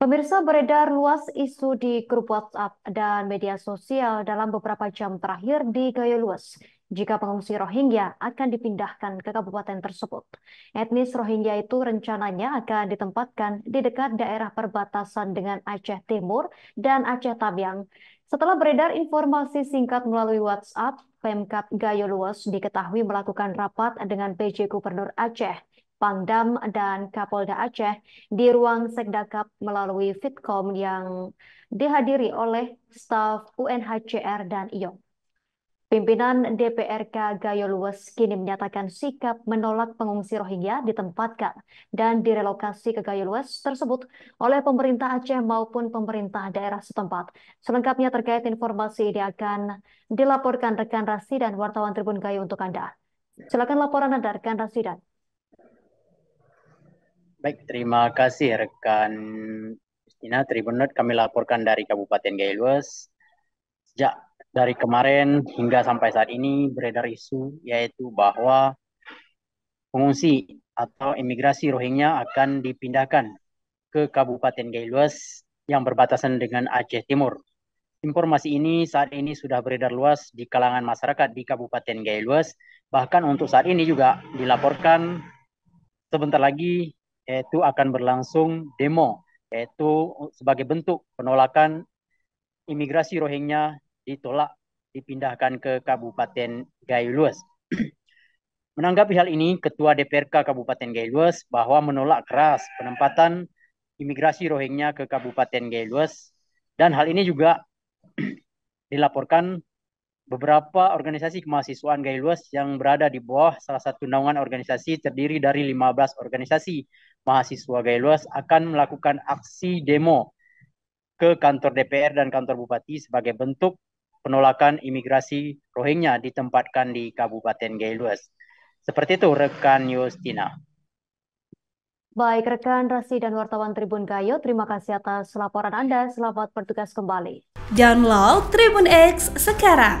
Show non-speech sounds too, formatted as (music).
Pemirsa beredar luas isu di grup WhatsApp dan media sosial dalam beberapa jam terakhir di Gayo Luas jika pengungsi Rohingya akan dipindahkan ke kabupaten tersebut. Etnis Rohingya itu rencananya akan ditempatkan di dekat daerah perbatasan dengan Aceh Timur dan Aceh Tabiang. Setelah beredar informasi singkat melalui WhatsApp, Pemkap Gayo Luas diketahui melakukan rapat dengan PJ Gubernur Aceh Pangdam dan Kapolda Aceh di ruang Sekdakap melalui Fitkom yang dihadiri oleh staf UNHCR dan IOM. Pimpinan DPRK Gayo Lewis kini menyatakan sikap menolak pengungsi Rohingya ditempatkan dan direlokasi ke Gayo Lewis tersebut oleh pemerintah Aceh maupun pemerintah daerah setempat. Selengkapnya terkait informasi ini akan dilaporkan rekan Rasidan wartawan Tribun Gayo untuk Anda. Silakan laporan Anda rekan Rasidan. Baik, terima kasih rekan Kristina Tribunnet. Kami laporkan dari Kabupaten Gayluas. Sejak dari kemarin hingga sampai saat ini beredar isu yaitu bahwa pengungsi atau imigrasi Rohingya akan dipindahkan ke Kabupaten Gayluas yang berbatasan dengan Aceh Timur. Informasi ini saat ini sudah beredar luas di kalangan masyarakat di Kabupaten Gayluas. Bahkan untuk saat ini juga dilaporkan sebentar lagi yaitu akan berlangsung demo yaitu sebagai bentuk penolakan imigrasi Rohingya ditolak dipindahkan ke Kabupaten Gayluas. (clears throat) Menanggapi hal ini, Ketua DPRK Kabupaten Gayluas bahwa menolak keras penempatan imigrasi Rohingya ke Kabupaten Gayluas dan hal ini juga (clears throat) dilaporkan beberapa organisasi kemahasiswaan gaya luas yang berada di bawah salah satu naungan organisasi terdiri dari 15 organisasi mahasiswa gaya luas akan melakukan aksi demo ke kantor DPR dan kantor bupati sebagai bentuk penolakan imigrasi Rohingya ditempatkan di Kabupaten Gaya luas. Seperti itu rekan Yustina. Baik rekan Rasi dan wartawan Tribun Gayo, terima kasih atas laporan Anda. Selamat bertugas kembali. Download Tribun X sekarang